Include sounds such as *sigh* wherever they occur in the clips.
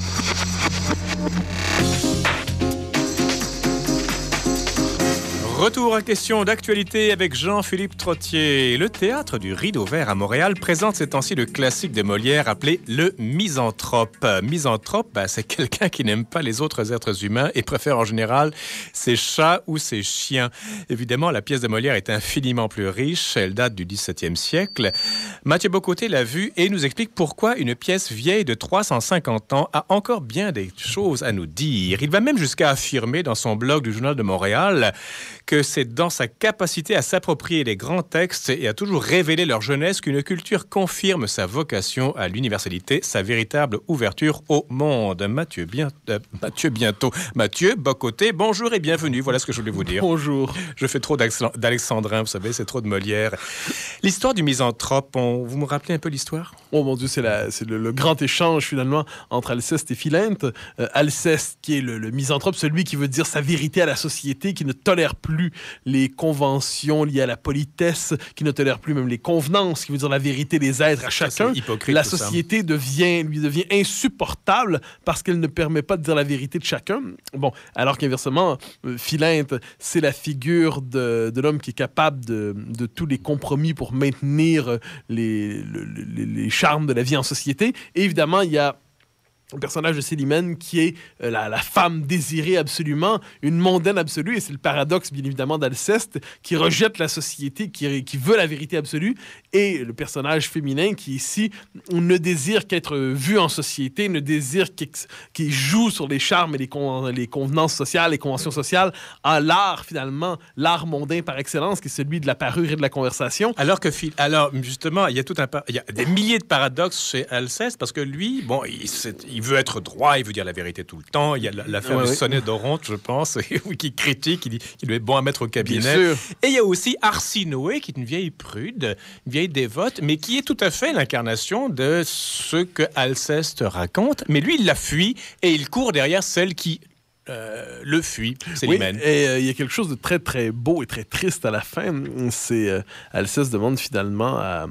Thank you. Retour à question d'actualité avec Jean-Philippe Trottier. Le théâtre du Rideau Vert à Montréal présente ces temps-ci le classique de Molière appelé le misanthrope. Misanthrope, bah, c'est *laughs* quelqu'un qui n'aime pas les autres êtres humains et préfère en général ses chats ou ses chiens. Évidemment, la pièce de Molière est infiniment plus riche. Elle date du XVIIe siècle. Mathieu Bocoté l'a vue et nous explique pourquoi une pièce vieille de 350 ans a encore bien des choses à nous dire. Il va même jusqu'à affirmer dans son blog du Journal de Montréal que c'est dans sa capacité à s'approprier les grands textes et à toujours révéler leur jeunesse qu'une culture confirme sa vocation à l'universalité, sa véritable ouverture au monde. Mathieu, bien, euh, Mathieu bientôt. Mathieu Bocoté, bonjour et bienvenue. Voilà ce que je voulais vous dire. Bonjour. Je fais trop d'Alexandrin, vous savez, c'est trop de Molière. L'histoire du misanthrope, vous me rappelez un peu l'histoire Oh mon Dieu, c'est le, le, grand échange finalement entre Alceste et Philinte. Euh, Alceste qui est le misanthrope, celui qui veut dire sa vérité à la société, qui ne tolère plus les conventions liées à la politesse, qui ne tolèrent plus même les convenances, qui veut dire la vérité des êtres à chacun. La société devient, lui devient insupportable parce qu'elle ne permet pas de dire la vérité de chacun. Bon, alors qu'inversement, euh, Philinte, c'est la figure de, l'homme qui est capable de, tous les compromis pour maintenir euh, les, les, les charmes de la vie en société. Et évidemment, il y a le personnage de Célimène qui est euh, la, femme désirée absolument, une mondaine absolue, et c'est le paradoxe bien évidemment d'Alceste qui rejette la société, qui, qui, veut la vérité absolue, et le personnage féminin qui ici ne désire qu'être vu en société, ne désire qu'il joue sur les charmes et les, les convenances sociales, les conventions sociales, à l'art finalement, l'art mondain par excellence, qui est celui de la parure et de la conversation. Alors que alors justement, il y a tout un il y a des milliers de paradoxes chez Alceste parce que lui, bon, il, il veut être droit, il veut dire la vérité tout le temps. Il y a l'affaire ouais, sonnet d'Oronte, je pense, *laughs* qui critique, qui dit qu'il est bon à mettre au cabinet. Et il y a aussi Arsinoé, qui est une vieille prude, une vieille dévote, mais qui est tout à fait l'incarnation de ce que Alceste raconte. Mais lui, il la fuit et il court derrière celle qui euh, le fuit, c'est Et euh, il y a quelque chose de très très beau et très triste à la fin. C'est euh, Alceste demande finalement à,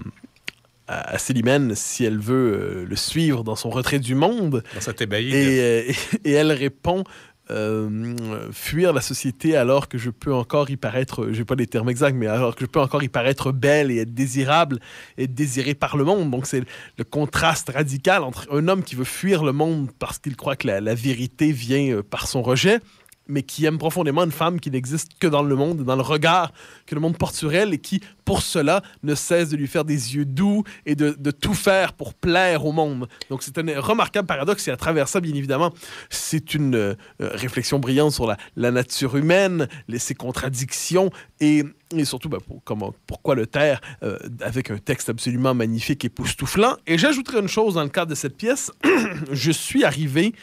à, Célimène si elle veut euh, le suivre dans son retrait du monde. Dans euh, *laughs* Et, elle répond euh, fuir la société alors que je peux encore y paraître, je n'ai pas les termes exacts, mais alors que je peux encore y paraître belle et être désirable, et être désirée par le monde. Donc c'est le contraste radical entre un homme qui veut fuir le monde parce qu'il croit que la vérité vient par son rejet mais qui aime profondément une femme qui n'existe que dans le monde, dans le regard que le monde porte sur elle, et qui, pour cela, ne cesse de lui faire des yeux doux et de, tout faire pour plaire au monde. Donc c'est un remarquable paradoxe, et à travers ça, bien évidemment, c'est une euh, réflexion brillante sur la, nature humaine, les, ses contradictions, et, surtout ben, comment, pourquoi le taire euh, avec un texte absolument magnifique et poustouflant. Et j'ajouterai une chose dans le cadre de cette pièce, *clears throat* je suis arrivé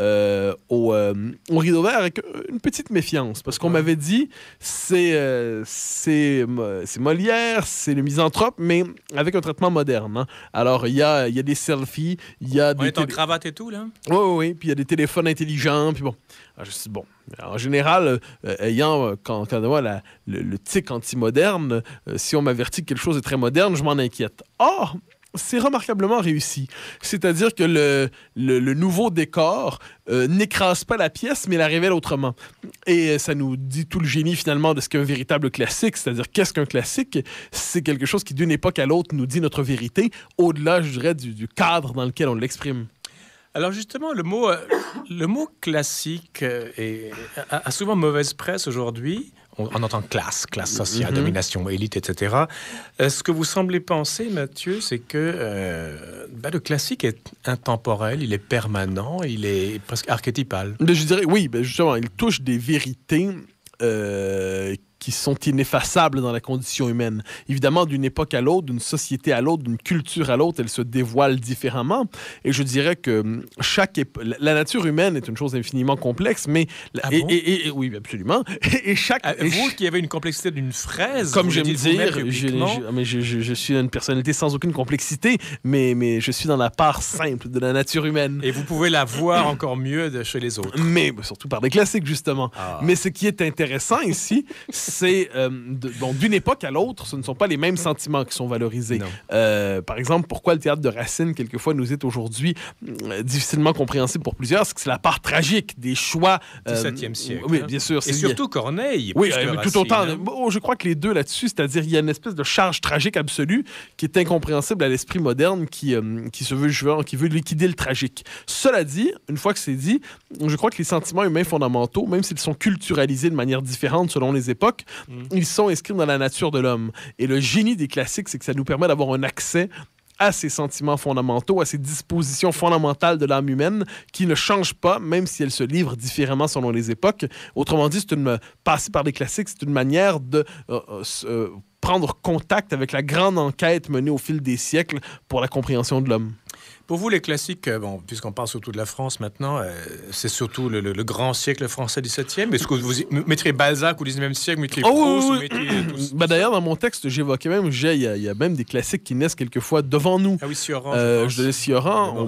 euh, euh, au, Rideau Vert avec une petite méfiance, parce qu'on m'avait dit, euh, c'est Molière, c'est le misanthrope, mais avec un traitement moderne. Hein. Alors, il y a, y des selfies, il y a des... cravates en cravate et tout, là? Oui, oui, Puis il y a des téléphones intelligents, puis bon. Ah, je suis bon. En général, ayant, quand, on voit le, tic anti-moderne, si on m'avertit que quelque chose est très moderne, je m'en inquiète c'est remarquablement réussi. C'est-à-dire que le, nouveau décor euh, n'écrase pas la pièce, mais la révèle autrement. Et euh, ça nous dit tout le génie finalement de ce qu'est un véritable classique, c'est-à-dire qu'est-ce qu'un classique C'est quelque chose qui d'une époque à l'autre nous dit notre vérité, au-delà, je dirais, du, cadre dans lequel on l'exprime. Alors justement, le mot, euh, le mot classique est, a, souvent mauvaise presse aujourd'hui on, entend classe, classe mm-hmm. sociale, domination, élite, etc. Euh, ce que vous semblez penser, Mathieu, c'est que euh, bah, le classique est intemporel, il est permanent, il est presque archétypal. je dirais, oui, ben, justement, il touche des vérités euh, qui sont ineffaçables dans la condition humaine. Évidemment, d'une époque à l'autre, d'une société à l'autre, d'une culture à l'autre, elles se dévoilent différemment. Et je dirais que hum, chaque la nature humaine est une chose infiniment complexe, mais ah et, oui, absolument. *laughs* Et, chaque ah, vous qui avez une complexité d'une fraise, comme j'aime dire, ah, je, je, suis une personnalité sans aucune complexité, mais mais je suis dans la part simple de la nature humaine. Et vous pouvez la voir encore mieux chez les autres. Mais surtout par des classiques justement. Mais ce qui est intéressant ici, c'est euh, bon d'une époque à l'autre, ce ne sont pas les mêmes sentiments qui sont valorisés. Euh, par exemple, pourquoi le théâtre de Racine, quelquefois, nous est aujourd'hui euh, difficilement compréhensible pour plusieurs, c'est que c'est la part tragique des choix. du 17e siècle. Oui, hein. bien sûr. Et surtout Corneille. Oui, tout autant. Hein. Bon, je crois que les deux là-dessus, c'est-à-dire il y a une espèce de charge tragique absolue qui est incompréhensible à l'esprit moderne qui, qui se veut joueur, qui veut liquider le tragique. Cela dit, une fois que c'est dit, je crois que les sentiments humains fondamentaux, même s'ils sont culturalisés de manière différente selon les époques, ils sont inscrits dans la nature de l'homme. Et le génie des classiques, c'est que ça nous permet d'avoir un accès à ces sentiments fondamentaux, à ces dispositions fondamentales de l'âme humaine qui ne changent pas, même si elles se livrent différemment selon les époques. Autrement dit, c'est une, passer par les classiques, c'est une manière de euh, euh, euh, prendre contact avec la grande enquête menée au fil des siècles pour la compréhension de l'homme. Pour vous, les classiques, euh, bon, puisqu'on parle surtout de la France maintenant, euh, c'est surtout le, grand siècle français du 7 e Est-ce que vous mettriez Balzac au 19e siècle, mettriez oh, Proust, oui, Mettriez, *clears throat* bah, D'ailleurs, dans mon texte, j'évoquais même, il y, a même des classiques qui naissent quelquefois devant nous. Ah oui, Sioran. Euh, je Sioran.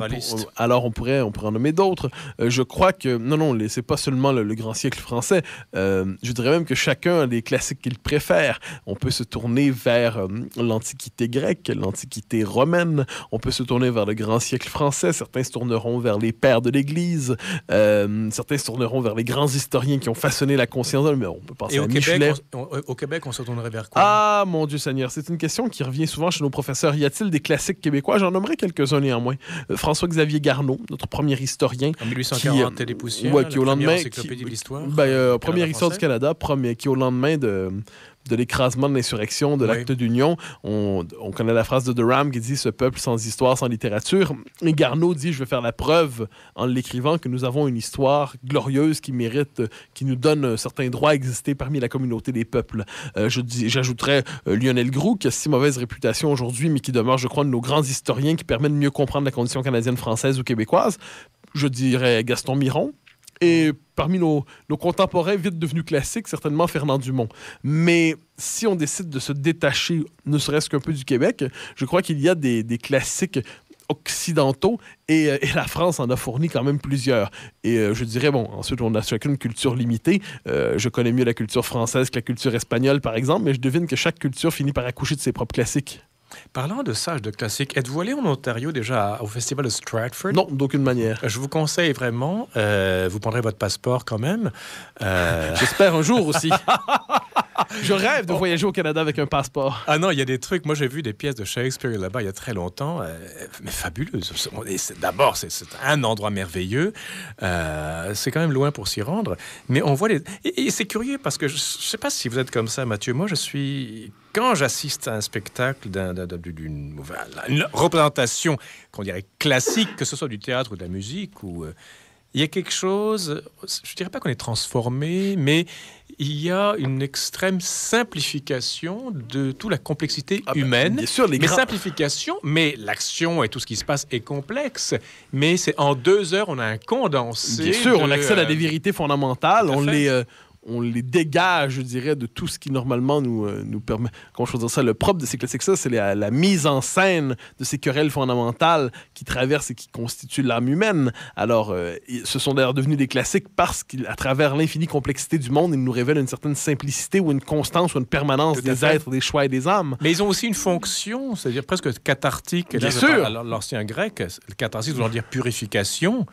alors, on pourrait, on pourrait en nommer d'autres. je crois que, non, non, c'est pas seulement le, le, grand siècle français. je dirais même que chacun a des classiques qu'il préfère. On peut se tourner vers l'Antiquité grecque, l'Antiquité romaine. On peut se tourner vers le grand siècle siècle français. Certains se tourneront vers les pères de l'Église. Euh, certains se tourneront vers les grands historiens qui ont façonné la conscience. Mais on peut penser au à Québec, Michelet. On, euh, au Québec, on se tournerait vers quoi Ah, mon Dieu Seigneur, c'est une question qui revient souvent chez nos professeurs. Y a-t-il des classiques québécois J'en nommerai quelques-uns néanmoins. Euh, François-Xavier Garneau, notre premier historien. En 1840, qui, euh, qui au lendemain. de l'histoire. première ben, histoire du Canada, premier, qui au lendemain de de l'écrasement de l'insurrection, de l'acte d'union. On, connaît la phrase de Durham qui dit Ce peuple sans histoire, sans littérature. Et Garneau dit Je vais faire la preuve en l'écrivant que nous avons une histoire glorieuse qui mérite, qui nous donne certains droits à exister parmi la communauté des peuples. Euh, j'ajouterais euh, Lionel Groux, qui a si mauvaise réputation aujourd'hui, mais qui demeure, je crois, de nos grands historiens qui permettent de mieux comprendre la condition canadienne, française ou québécoise. Je dirais Gaston Miron, et parmi nos, contemporains vite devenus classiques, certainement Fernand Dumont. Mais si on décide de se détacher, ne serait-ce qu'un peu du Québec, je crois qu'il y a des, classiques occidentaux euh, et, la France en a fourni quand même plusieurs. Et euh, je dirais, bon, ensuite on a chacune une culture limitée. Euh, je connais mieux la culture française que la culture espagnole, par exemple, mais je devine que chaque culture finit par accoucher de ses propres classiques. Parlant de sages de classique, êtes-vous allé en Ontario déjà au festival de Stratford? Non, d'aucune manière. Je vous conseille vraiment, euh, vous prendrez votre passeport quand même. Euh, J'espère un jour aussi. *laughs* Je rêve de voyager au Canada avec un passeport. Ah non, il y a des trucs. Moi, j'ai vu des pièces de Shakespeare là-bas il y a très longtemps, euh, mais fabuleuses. D'abord, c'est un endroit merveilleux. Euh, c'est quand même loin pour s'y rendre, mais on voit les. Et, c'est curieux parce que je ne sais pas si vous êtes comme ça, Mathieu. Moi, je suis quand j'assiste à un spectacle d'une représentation qu'on dirait classique, que ce soit du théâtre ou de la musique, ou euh, il y a quelque chose. Je ne dirais pas qu'on est transformé, mais il y a une extrême simplification de toute la complexité ah ben, humaine. mais simplification, mais l'action et tout ce qui se passe est complexe. Mais c'est en deux heures, on a un condensé. Bien sûr, on accède à des euh, vérités fondamentales, on les, euh, on les dégage, je dirais, de tout ce qui normalement nous, euh, nous permet. Comment je peux dire ça Le propre de ces classiques, là c'est la, mise en scène de ces querelles fondamentales qui traversent et qui constituent l'âme humaine. Alors, euh, ce sont d'ailleurs devenus des classiques parce qu'à travers l'infinie complexité du monde, ils nous révèlent une certaine simplicité ou une constance ou une permanence des êtres, des choix et des âmes. Mais ils ont aussi une fonction, c'est-à-dire presque cathartique. Bien sûr. L'ancien grec, cathartique, voulant dire purification.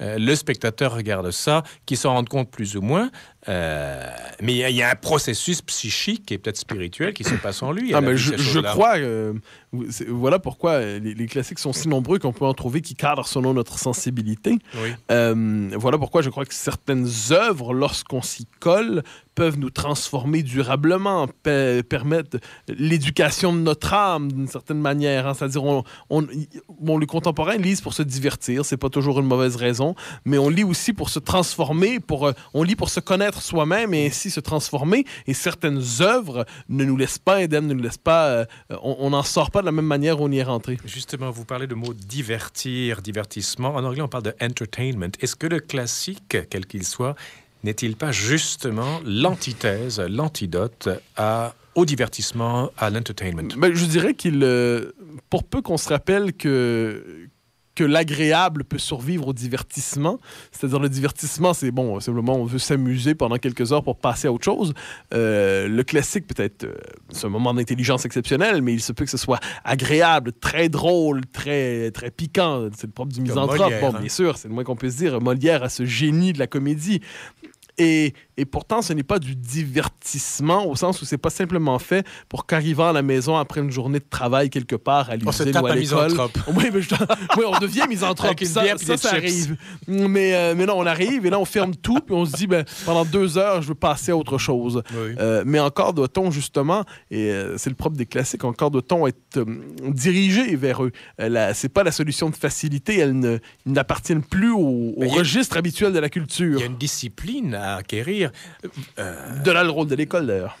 Euh, le spectateur regarde ça, qui s'en rende compte plus ou moins. Euh, mais il y, a un processus psychique et peut-être spirituel qui se passe en lui. Ah, je, crois, euh, voilà pourquoi euh, les, classiques sont si nombreux qu'on peut en trouver qui cadrent selon notre sensibilité. Euh, voilà pourquoi je crois que certaines œuvres, lorsqu'on s'y colle, peuvent nous transformer durablement, permettre l'éducation de notre âme d'une certaine manière. Hein. C'est-à-dire, on, les contemporains lisent pour se divertir, c'est pas toujours une mauvaise raison, mais on lit aussi pour se transformer, pour, euh, on lit pour se connaître soi-même et ainsi se transformer. Et certaines œuvres ne nous laissent pas indemnes, ne nous pas, on n'en sort pas de la même manière on y est rentré. Justement, vous parlez de mot divertir, divertissement. En anglais, on parle de entertainment. Est-ce que le classique, quel qu'il soit, n'est-il pas justement l'antithèse, l'antidote à au divertissement, à l'entertainment? Ben, je dirais qu'il, euh, pour peu qu'on se rappelle que, que l'agréable peut survivre au divertissement. C'est-à-dire le divertissement, c'est bon, simplement on veut s'amuser pendant quelques heures pour passer à autre chose. Euh, le classique, peut-être, euh, c'est un moment d'intelligence exceptionnelle, mais il se peut que ce soit agréable, très drôle, très, très piquant. C'est le propre du misanthrope. Hein. bien sûr, c'est le moins qu'on puisse dire. Molière a ce génie de la comédie. Et, et, pourtant, ce n'est pas du divertissement au sens où c'est pas simplement fait pour qu'arrivant à la maison après une journée de travail quelque part à l'usine ou à l'école, *laughs* oui, oui, on devient misanthrope. ça, ça, arrive. Mais, euh, mais non, on arrive et là on ferme tout puis on se dit ben, pendant deux heures je veux passer à autre chose. Euh, mais encore doit-on justement et euh, c'est le propre des classiques, encore doit-on être dirigé vers eux. c'est pas la solution de facilité, elle n'appartiennent plus au, registre habituel de la culture. Il y a une discipline à acquérir. Euh, de là de l'école, d'ailleurs.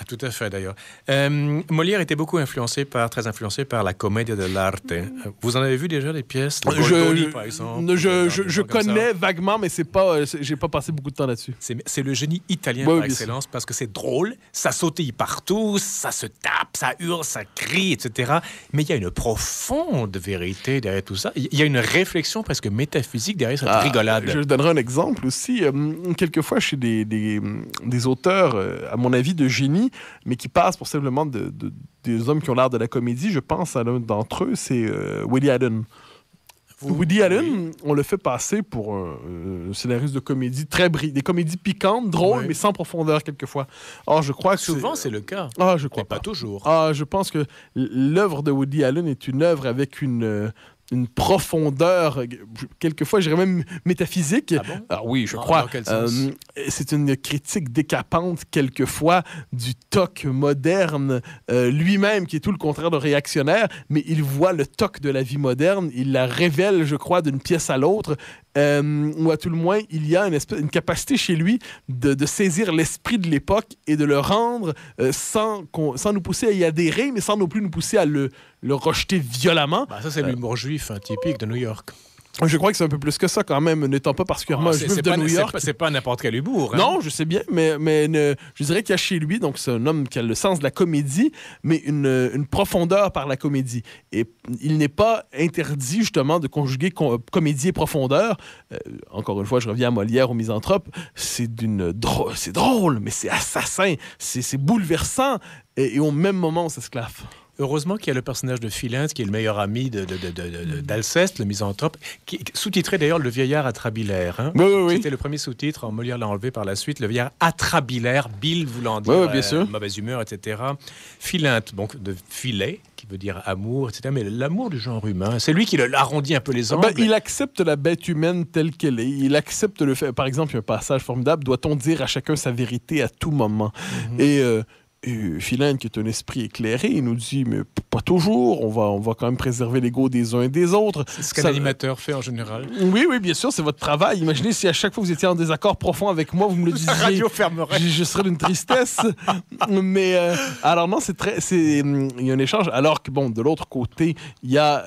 Ah, tout à fait d'ailleurs. Euh, Molière était beaucoup influencé par, très influencé par la de dell'arte. Vous en avez vu déjà des pièces de Goldoni, je, par exemple Je, connais vaguement, mais c'est pas, euh, j'ai pas passé beaucoup de temps là-dessus. C'est le génie italien par excellence parce que c'est drôle, ça sautille partout, ça se tape, ça hurle, ça crie, etc. Mais il y a une profonde vérité derrière tout ça. Il y a une réflexion presque métaphysique derrière cette ah, rigolade. Je donnerai un exemple aussi. Euh, quelquefois, chez des, des auteurs, à mon avis, de génie, mais qui passe pour simplement de, des hommes qui ont l'art de la comédie. Je pense à l'un d'entre eux, c'est euh, Woody Allen. Woody Allen, on le fait passer pour un, scénariste de comédie très brillant, des comédies piquantes, drôles, mais sans profondeur quelquefois. Or, je crois que souvent c'est le cas. Euh, ah, je crois pas. toujours. Ah, je pense que l'œuvre de Woody Allen est une œuvre avec une euh, une profondeur, quelquefois, je même métaphysique. Ah ah oui, je ah, crois. Euh, c'est une critique décapante, quelquefois, du toc moderne euh, lui-même, qui est tout le contraire de réactionnaire, mais il voit le toc de la vie moderne, il la révèle, je crois, d'une pièce à l'autre, euh, ou à tout le moins, il y a une, capacité chez lui de, saisir l'esprit de l'époque et de le rendre euh, sans, nous pousser à y adhérer, mais sans non plus nous pousser à le, rejeter violemment. Bah, ça, c'est euh, l'humour juif hein, typique de New York. Je crois que c'est un peu plus que ça quand même, n'étant pas particulièrement oh, un juif de New York. C'est pas, n'importe quel hubourg. Hein. Non, je sais bien, mais, mais je dirais qu'il y a chez lui, donc c'est un homme qui a le sens de la comédie, mais une, profondeur par la comédie. Et il n'est pas interdit justement de conjuguer comédie et profondeur. Euh, encore une fois, je reviens à Molière, au Misanthrope. C'est d'une drôle, drôle, mais c'est assassin, c'est bouleversant, et, au même moment, on s'esclave. Heureusement qu'il y a le personnage de Philinte, qui est le meilleur ami d'Alceste, le misanthrope, qui sous-titrait d'ailleurs Le vieillard atrabilaire. Hein. C'était le premier sous-titre, Molière l'a enlevé par la suite, Le vieillard atrabilaire, Bill voulant dire euh, mauvaise humeur, etc. Philinte, donc de filet, qui veut dire amour, etc. Mais l'amour du genre humain, c'est lui qui arrondit un peu les ah ben, angles. il accepte la bête humaine telle qu'elle est. Il accepte le fait. Par exemple, il y a un passage formidable. Doit-on dire à chacun sa vérité à tout moment mm-hmm. Et euh, et qui est un esprit éclairé, il nous dit mais pas toujours, on va, on va quand même préserver l'ego des uns et des autres. C'est ce qu'un animateur fait en général. Oui, oui, bien sûr, c'est votre travail. Imaginez si à chaque fois vous étiez en désaccord profond avec moi, vous me le *laughs* disiez. La radio fermerait. Je, serais d'une tristesse. *laughs* mais euh, alors, non, c'est très. C'est, il y a un échange. Alors que, bon, de l'autre côté, il y a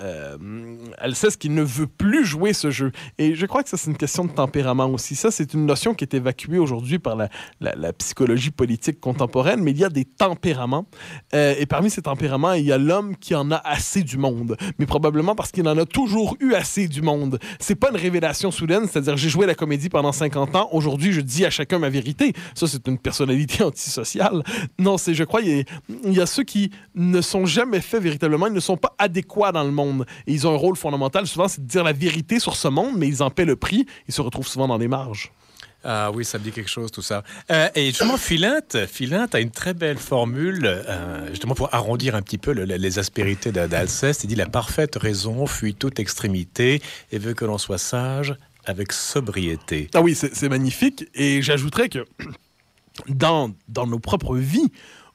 sait euh, ce qui ne veut plus jouer ce jeu. Et je crois que ça, c'est une question de tempérament aussi. Ça, c'est une notion qui est évacuée aujourd'hui par la, la, la psychologie politique contemporaine, mais il y a des tempéraments. Euh, et parmi ces tempéraments, il y a l'homme qui en a assez du monde, mais probablement parce qu'il en a toujours eu assez du monde. C'est pas une révélation soudaine, c'est-à-dire j'ai joué la comédie pendant 50 ans, aujourd'hui je dis à chacun ma vérité. Ça, c'est une personnalité *laughs* antisociale. Non, c'est, je crois, il y, a, ceux qui ne sont jamais faits véritablement, ils ne sont pas adéquats dans le monde. ils ont un rôle fondamental, souvent, c'est de dire la vérité sur ce monde, mais ils en paient le prix, ils se retrouvent souvent dans les marges. Ah oui, ça me dit quelque chose tout ça. Euh, et justement, Philinte Philinte a une très belle formule, euh, justement pour arrondir un petit peu les aspérités d'Alceste. Il dit la parfaite raison fuit toute extrémité et veut que l'on soit sage avec sobriété. Ah oui, c'est magnifique. Et j'ajouterais que *clears throat* dans, dans nos propres vies,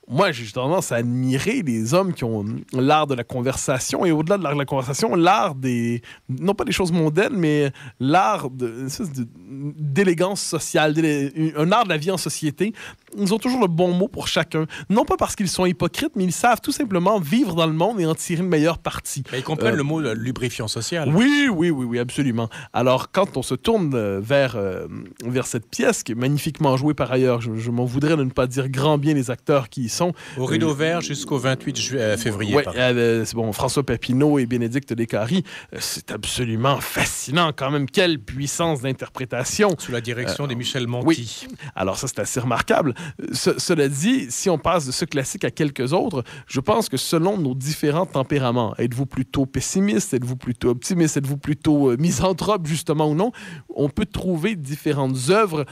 moi, j'ai tendance à admirer les hommes qui ont l'art de la conversation et au-delà de l'art de la conversation, l'art des. non pas des choses mondaines, mais l'art d'élégance sociale, un art de la vie en société. Ils ont toujours le bon mot pour chacun. Non pas parce qu'ils sont hypocrites, mais ils savent tout simplement vivre dans le monde et en tirer une meilleure partie. Mais ils comprennent euh, le mot lubrifiant social. Oui, oui, oui, oui, absolument. Alors, quand on se tourne euh, vers, euh, vers cette pièce, qui est magnifiquement jouée par ailleurs, je, m'en voudrais de ne pas dire grand bien les acteurs qui y au euh, Rideau Vert jusqu'au 28 euh, février. Oui, euh, bon, François Papineau et Bénédicte Descaries. C'est absolument fascinant quand même. Quelle puissance d'interprétation. Sous la direction de des Michel Monti. Oui. Alors ça, c'est assez remarquable. cela dit, si on passe de ce classique à quelques autres, je pense que selon nos différents tempéraments, êtes-vous plutôt pessimiste, êtes-vous plutôt optimiste, êtes-vous plutôt misanthrope justement ou non, on peut trouver différentes œuvres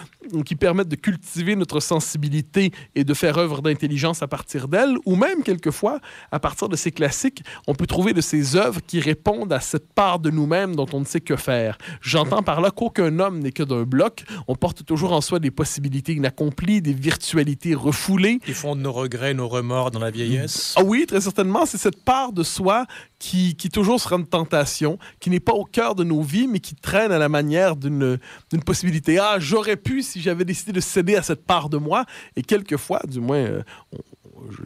qui permettent de cultiver notre sensibilité et de faire œuvre d'intelligence à partir d'elles, ou même quelquefois, à partir de ces classiques, on peut trouver de ces œuvres qui répondent à cette part de nous-mêmes dont on ne sait que faire. J'entends par là qu'aucun homme n'est que d'un bloc. On porte toujours en soi des possibilités inaccomplies, des virtualités refoulées. Qui font de nos regrets, nos remords dans la vieillesse. Ah oui, très certainement, c'est cette part de soi qui, qui toujours sera une tentation, qui n'est pas au cœur de nos vies, mais qui traîne à la manière d'une une, possibilité. Ah, j'aurais pu si j'avais décidé de céder à cette part de moi. Et quelquefois, du moins, euh,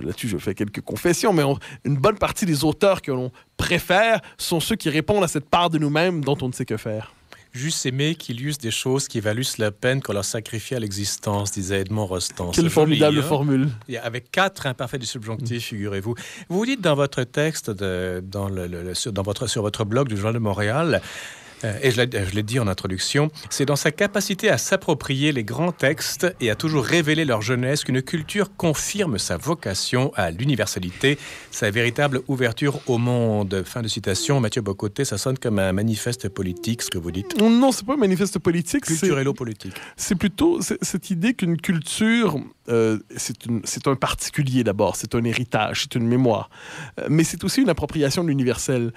là-dessus, je fais quelques confessions, mais une bonne partie des auteurs que l'on préfère sont ceux qui répondent à cette part de nous-mêmes dont on ne sait que faire. Juste aimer qu'il use des choses qui valussent la peine qu'on leur sacrifie à l'existence, disait Edmond Rostand. Quelle formidable formule. Avec quatre imparfaits du subjonctif, figurez-vous. Vous dites dans votre texte, dans votre, sur votre blog du Journal de Montréal, euh, et je l'ai dit en introduction, c'est dans sa capacité à s'approprier les grands textes et à toujours révéler leur jeunesse qu'une culture confirme sa vocation à l'universalité, sa véritable ouverture au monde. Fin de citation. Mathieu Bocoté, ça sonne comme un manifeste politique, ce que vous dites. Non, c'est pas un manifeste politique. Culturello-politique. C'est plutôt cette idée qu'une culture, euh, c'est un particulier d'abord, c'est un héritage, c'est une mémoire, euh, mais c'est aussi une appropriation de l'universel.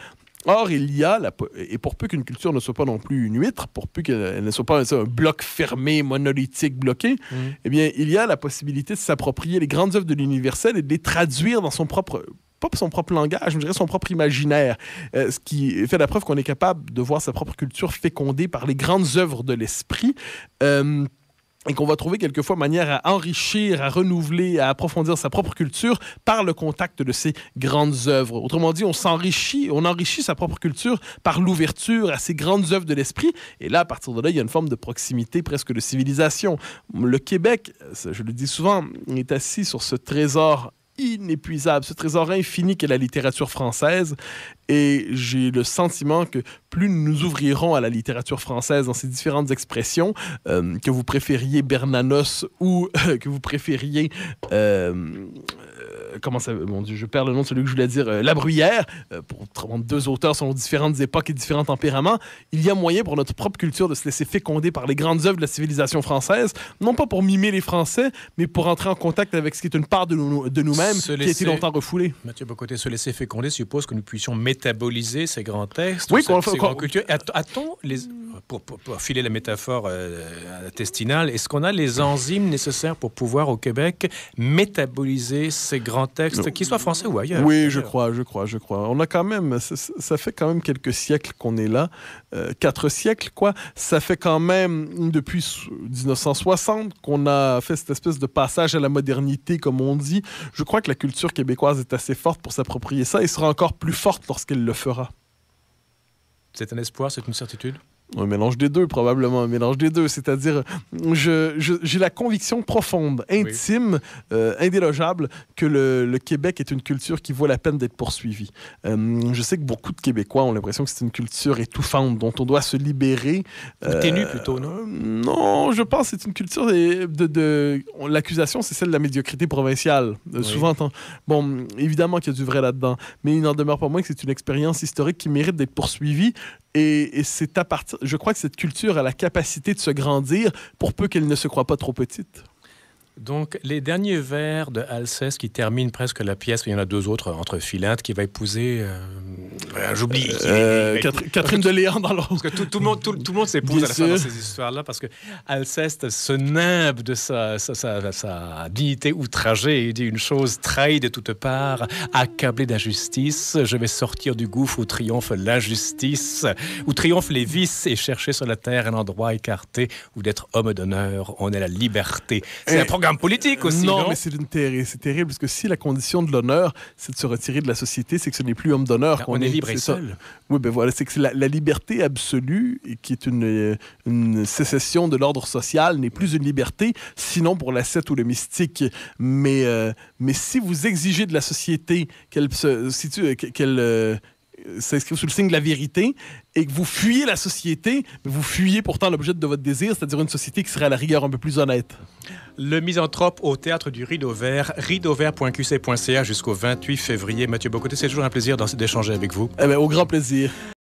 Or, il y a, et pour peu qu'une culture ne soit pas non plus une huître, pour peu qu'elle ne soit pas un, bloc fermé, monolithique, bloqué, mm. eh bien, il y a la possibilité de s'approprier les grandes œuvres de l'universel et de les traduire dans son propre pas son propre langage, je dirais son propre imaginaire, euh, ce qui fait la preuve qu'on est capable de voir sa propre culture fécondée par les grandes œuvres de l'esprit. Euh, et qu'on va trouver quelquefois manière à enrichir, à renouveler, à approfondir sa propre culture par le contact de ces grandes œuvres. Autrement dit, on s'enrichit, on enrichit sa propre culture par l'ouverture à ces grandes œuvres de l'esprit. Et là, à partir de là, il y a une forme de proximité presque de civilisation. Le Québec, je le dis souvent, est assis sur ce trésor inépuisable, ce trésor infini qu'est la littérature française. Et j'ai le sentiment que plus nous ouvrirons à la littérature française dans ses différentes expressions, euh, que vous préfériez Bernanos ou euh, que vous préfériez... Euh, comment ça, mon Dieu, je perds le nom de celui que je voulais dire, euh, La Bruyère, euh, deux auteurs selon différentes époques et différents tempéraments, il y a moyen pour notre propre culture de se laisser féconder par les grandes œuvres de la civilisation française, non pas pour mimer les Français, mais pour entrer en contact avec ce qui est une part de, nous, mêmes qui a été longtemps refoulée. Mathieu Bocoté, se laisser féconder suppose que nous puissions métaboliser ces grands textes, oui, ces, ces grandes cultures. les... Pour, filer la métaphore intestinale, euh, est-ce qu'on a les enzymes nécessaires pour pouvoir au Québec métaboliser ces grands texte euh, qu'il soit français ou ailleurs. Oui, je crois, je crois, je crois. On a quand même, ça, fait quand même quelques siècles qu'on est là, euh, quatre siècles, quoi. Ça fait quand même depuis 1960 qu'on a fait cette espèce de passage à la modernité, comme on dit. Je crois que la culture québécoise est assez forte pour s'approprier ça et sera encore plus forte lorsqu'elle le fera. C'est un espoir, c'est une certitude un mélange des deux, probablement, un mélange des deux. C'est-à-dire, j'ai la conviction profonde, intime, euh, indélogeable, que le, Québec est une culture qui vaut la peine d'être poursuivie. Euh, je sais que beaucoup de Québécois ont l'impression que c'est une culture étouffante dont on doit se libérer. Euh, Ténue plutôt, non? Non, je pense que c'est une culture de... de, L'accusation, c'est celle de la médiocrité provinciale. Euh, souvent, bon, évidemment qu'il y a du vrai là-dedans, mais il n'en demeure pas moins que c'est une expérience historique qui mérite d'être poursuivie. Et, c'est à partir, je crois que cette culture a la capacité de se grandir pour peu qu'elle ne se croit pas trop petite. Donc, les derniers vers de Alceste qui terminent presque la pièce, il y en a deux autres entre Philinte qui va épouser. Euh, ah, j'oublie. Euh, Catherine de Léon dans Parce que tout, le monde, tout, le monde s'épouse à la fin de ces histoires-là, parce que Alceste se nimbe de sa, sa, dignité outragée. Il dit une chose trahie de toutes parts, accablé d'injustice. Je vais sortir du gouffre où triomphe l'injustice, où triomphe les vices et chercher sur la terre un endroit écarté où d'être homme d'honneur, on est la liberté. C'est politique aussi. Non, mais c'est terrible, terrible parce que si la condition de l'honneur, c'est de se retirer de la société, c'est que ce n'est plus homme d'honneur ben, qu'on est, est libre et seul. Oui, ben voilà, c'est que la, liberté absolue qui est une, une sécession de l'ordre social n'est plus une liberté, sinon pour l'ascète ou le mystique. Mais euh, mais si vous exigez de la société qu'elle se situe, qu'elle euh, c'est sous le signe de la vérité et que vous fuyez la société, mais vous fuyez pourtant l'objet de votre désir, c'est-à-dire une société qui serait à la rigueur un peu plus honnête. Le misanthrope au théâtre du Rideau Vert, rideauvert.qc.ca jusqu'au 28 février. Mathieu Bocoté, c'est toujours un plaisir d'échanger avec vous. Eh bien, au grand plaisir.